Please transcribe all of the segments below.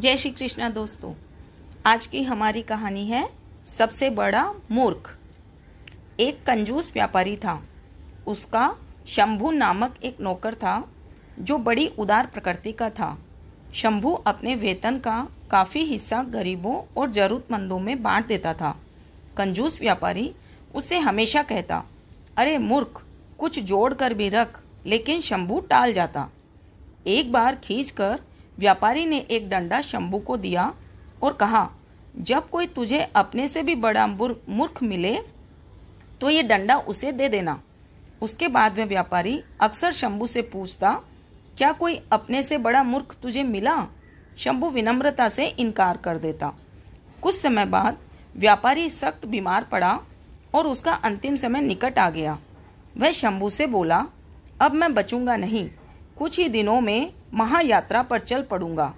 जय श्री कृष्णा दोस्तों आज की हमारी कहानी है सबसे बड़ा मूर्ख एक कंजूस व्यापारी था उसका शंभु नामक एक नौकर था जो बड़ी उदार प्रकृति का था शंभु अपने वेतन का काफ़ी हिस्सा गरीबों और ज़रूरतमंदों में बांट देता था कंजूस व्यापारी उसे हमेशा कहता अरे मूर्ख कुछ जोड़ कर भी रख लेकिन शंभू टाल जाता एक बार खींच कर व्यापारी ने एक डंडा शंभू को दिया और कहा जब कोई तुझे अपने से भी बड़ा मूर्ख मिले तो ये डंडा उसे दे देना उसके बाद वह व्यापारी अक्सर शंभू से पूछता क्या कोई अपने से बड़ा मूर्ख तुझे मिला शंभू विनम्रता से इनकार कर देता कुछ समय बाद व्यापारी सख्त बीमार पड़ा और उसका अंतिम समय निकट आ गया वह शंभू से बोला अब मैं बचूंगा नहीं कुछ ही दिनों में महायात्रा पर चल पड़ूंगा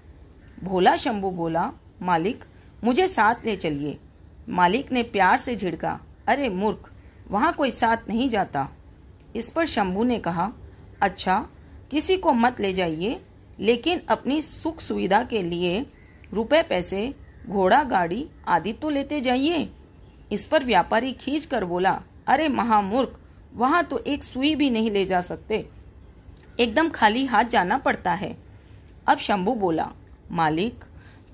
भोला शंभू बोला मालिक मुझे साथ ले चलिए मालिक ने प्यार से झिड़का अरे मूर्ख वहाँ कोई साथ नहीं जाता इस पर शंभू ने कहा अच्छा किसी को मत ले जाइए लेकिन अपनी सुख सुविधा के लिए रुपए पैसे घोड़ा गाड़ी आदि तो लेते जाइए इस पर व्यापारी खींच कर बोला अरे महामूर्ख वहाँ तो एक सुई भी नहीं ले जा सकते एकदम खाली हाथ जाना पड़ता है अब शंभू बोला मालिक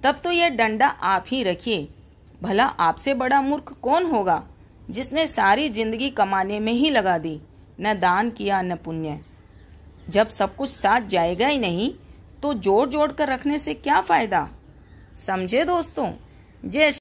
तब तो यह डंडा आप ही रखिए भला आपसे बड़ा मूर्ख कौन होगा जिसने सारी जिंदगी कमाने में ही लगा दी न दान किया न पुण्य जब सब कुछ साथ जाएगा ही नहीं तो जोड़ जोड़ कर रखने से क्या फायदा समझे दोस्तों जय